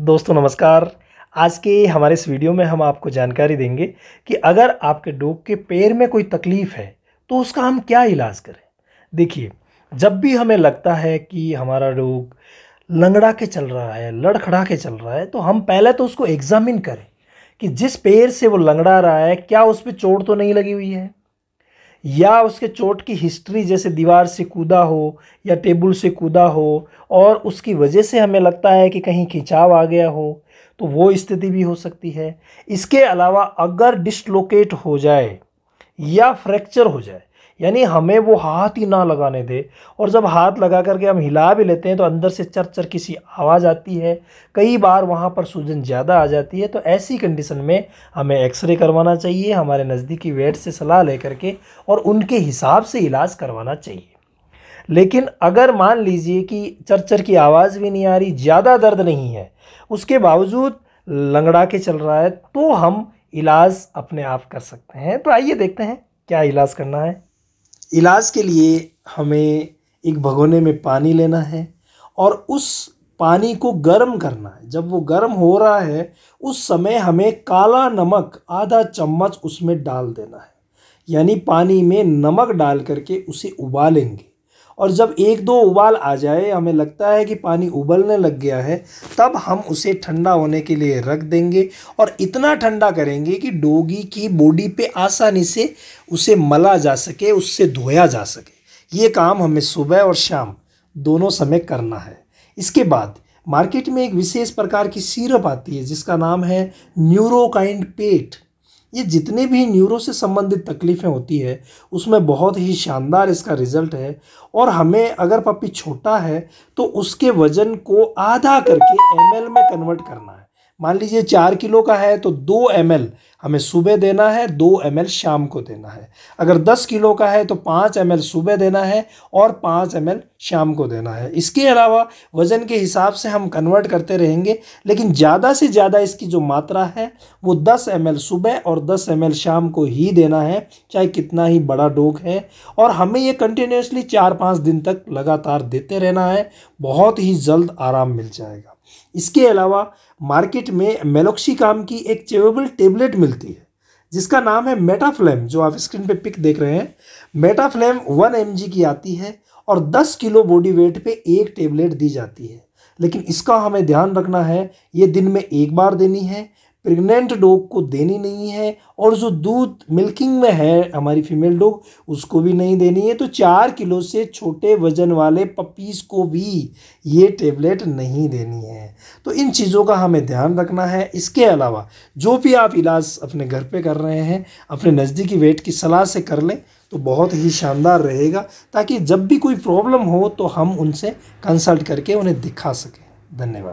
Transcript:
दोस्तों नमस्कार आज के हमारे इस वीडियो में हम आपको जानकारी देंगे कि अगर आपके डॉग के पैर में कोई तकलीफ़ है तो उसका हम क्या इलाज करें देखिए जब भी हमें लगता है कि हमारा डॉग लंगड़ा के चल रहा है लड़खड़ा के चल रहा है तो हम पहले तो उसको एग्ज़ामिन करें कि जिस पैर से वो लंगड़ा रहा है क्या उस पर चोट तो नहीं लगी हुई है या उसके चोट की हिस्ट्री जैसे दीवार से कूदा हो या टेबल से कूदा हो और उसकी वजह से हमें लगता है कि कहीं खिंचाव आ गया हो तो वो स्थिति भी हो सकती है इसके अलावा अगर डिसलोकेट हो जाए या फ्रैक्चर हो जाए यानी हमें वो हाथ ही ना लगाने दे और जब हाथ लगा करके हम हिला भी लेते हैं तो अंदर से चर चर किसी आवाज़ आती है कई बार वहाँ पर सूजन ज़्यादा आ जाती है तो ऐसी कंडीशन में हमें एक्सरे करवाना चाहिए हमारे नज़दीकी वेट से सलाह ले करके और उनके हिसाब से इलाज करवाना चाहिए लेकिन अगर मान लीजिए कि चरचर की आवाज़ भी नहीं आ रही ज़्यादा दर्द नहीं है उसके बावजूद लंगड़ा के चल रहा है तो हम इलाज अपने आप कर सकते हैं तो आइए देखते हैं क्या इलाज करना है इलाज के लिए हमें एक भगोने में पानी लेना है और उस पानी को गर्म करना है जब वो गर्म हो रहा है उस समय हमें काला नमक आधा चम्मच उसमें डाल देना है यानी पानी में नमक डाल करके उसे उबालेंगे और जब एक दो उबाल आ जाए हमें लगता है कि पानी उबलने लग गया है तब हम उसे ठंडा होने के लिए रख देंगे और इतना ठंडा करेंगे कि डोगी की बॉडी पे आसानी से उसे मला जा सके उससे धोया जा सके ये काम हमें सुबह और शाम दोनों समय करना है इसके बाद मार्केट में एक विशेष प्रकार की सीरप आती है जिसका नाम है न्यूरोकाइंड पेट ये जितने भी न्यूरो से संबंधित तकलीफ़ें होती है उसमें बहुत ही शानदार इसका रिज़ल्ट है और हमें अगर पपी छोटा है तो उसके वज़न को आधा करके एम में कन्वर्ट करना है मान लीजिए चार किलो का है तो दो एम हमें सुबह देना है दो एम शाम को देना है अगर दस किलो का है तो पाँच एम सुबह देना है और पाँच एम शाम को देना है इसके अलावा वज़न के हिसाब से हम कन्वर्ट करते रहेंगे लेकिन ज़्यादा से ज़्यादा इसकी जो मात्रा है वो दस एम सुबह और दस एम शाम को ही देना है चाहे कितना ही बड़ा डोग है और हमें ये कंटिन्यूसली चार पाँच दिन तक लगातार देते रहना है बहुत ही जल्द आराम मिल जाएगा इसके अलावा मार्केट में मेलोक्सीकाम की एक चेवेबल टेबलेट मिलती है जिसका नाम है मेटाफ्लेम जो आप स्क्रीन पे पिक देख रहे हैं मेटाफ्लेम वन एम की आती है और दस किलो बॉडी वेट पे एक टेबलेट दी जाती है लेकिन इसका हमें ध्यान रखना है ये दिन में एक बार देनी है प्रेग्नेंट डॉग को देनी नहीं है और जो दूध मिल्किंग में है हमारी फीमेल डॉग उसको भी नहीं देनी है तो चार किलो से छोटे वजन वाले पपीज़ को भी ये टेबलेट नहीं देनी है तो इन चीज़ों का हमें ध्यान रखना है इसके अलावा जो भी आप इलाज अपने घर पे कर रहे हैं अपने नज़दीकी वेट की सलाह से कर लें तो बहुत ही शानदार रहेगा ताकि जब भी कोई प्रॉब्लम हो तो हम उनसे कंसल्ट करके उन्हें दिखा सकें धन्यवाद